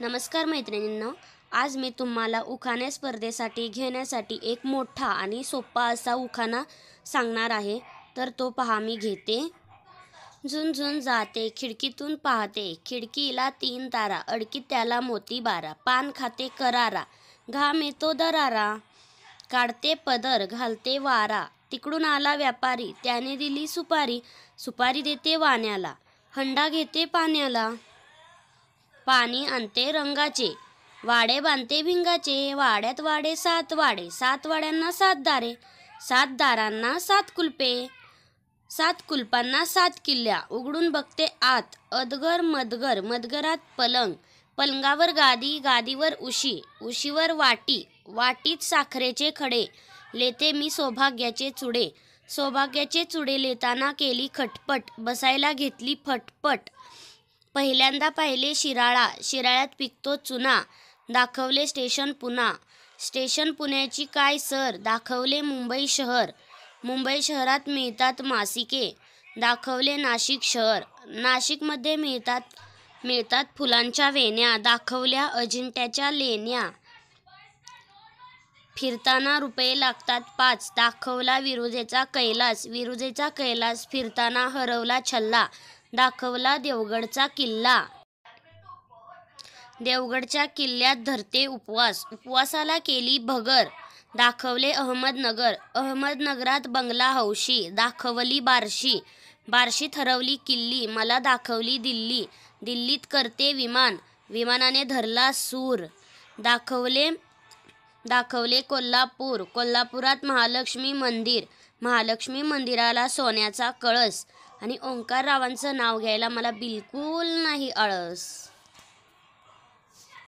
नमस्कार मैत्रिणींनो आज मी तुम्हाला उखाणे स्पर्धेसाठी घेण्यासाठी एक मोठा आणि सोपा असा उखाणा सांगणार आहे तर तो पहा मी घेते झुंझुन जाते खिडकीतून पाहते खिडकीला तीन तारा अडकी त्याला मोती बारा पान खाते करारा घाम येतो दरारा काढते पदर घालते वारा तिकडून आला व्यापारी त्याने दिली सुपारी सुपारी देते वाण्याला हंडा घेते पाण्याला पाणी आणते रंगाचे वाडे बांधते भिंगाचे वाड्यात वाडे सात वाडे सात वाड्यांना सात दारे सात दारांना सात कुलपे सात कुलपांना सात किल्ल्या उघडून बघते आत अदगर मदगर मदगरात पलंग पलंगावर गादी गादीवर उशी उशीवर वाटी वाटीत साखरेचे खडे लेते मी सौभाग्याचे चुडे सौभाग्याचे चुडे लेताना केली खटपट बसायला घेतली फटपट पहिल्यांदा पाहिले शिराळा शिराळ्यात पिकतो चुना दाखवले स्टेशन पुना स्टेशन पुण्याची काय सर दाखवले मुंबई शहर मुंबई शहरात मिळतात मासिके दाखवले नाशिक शहर नाशिकमध्ये मिळतात मिळतात फुलांच्या वेण्या दाखवल्या अजिंठ्याच्या लेण्या फिरताना रुपये लागतात पाच दाखवला विरुजेचा कैलास विरुजेचा कैलास फिरताना हरवला छल्ला दाखवला देवगडचा किल्ला देवगडच्या किल्ल्यात धरते उपवास उपवासाला केली भगर दाखवले अहमदनगर अहमदनगरात बंगला हौशी दाखवली बारशी बारशी ठरवली किल्ली मला दाखवली दिल्ली दिल्लीत करते विमान विमानाने धरला सूर दाखवले दाखवले कोल्हापूर कोल्हापुरात महालक्ष्मी मंदिर महालक्ष्मी मंदिराला सोन्याचा कळस आणि ओंकाररावांचं नाव घ्यायला मला बिलकुल नाही आळस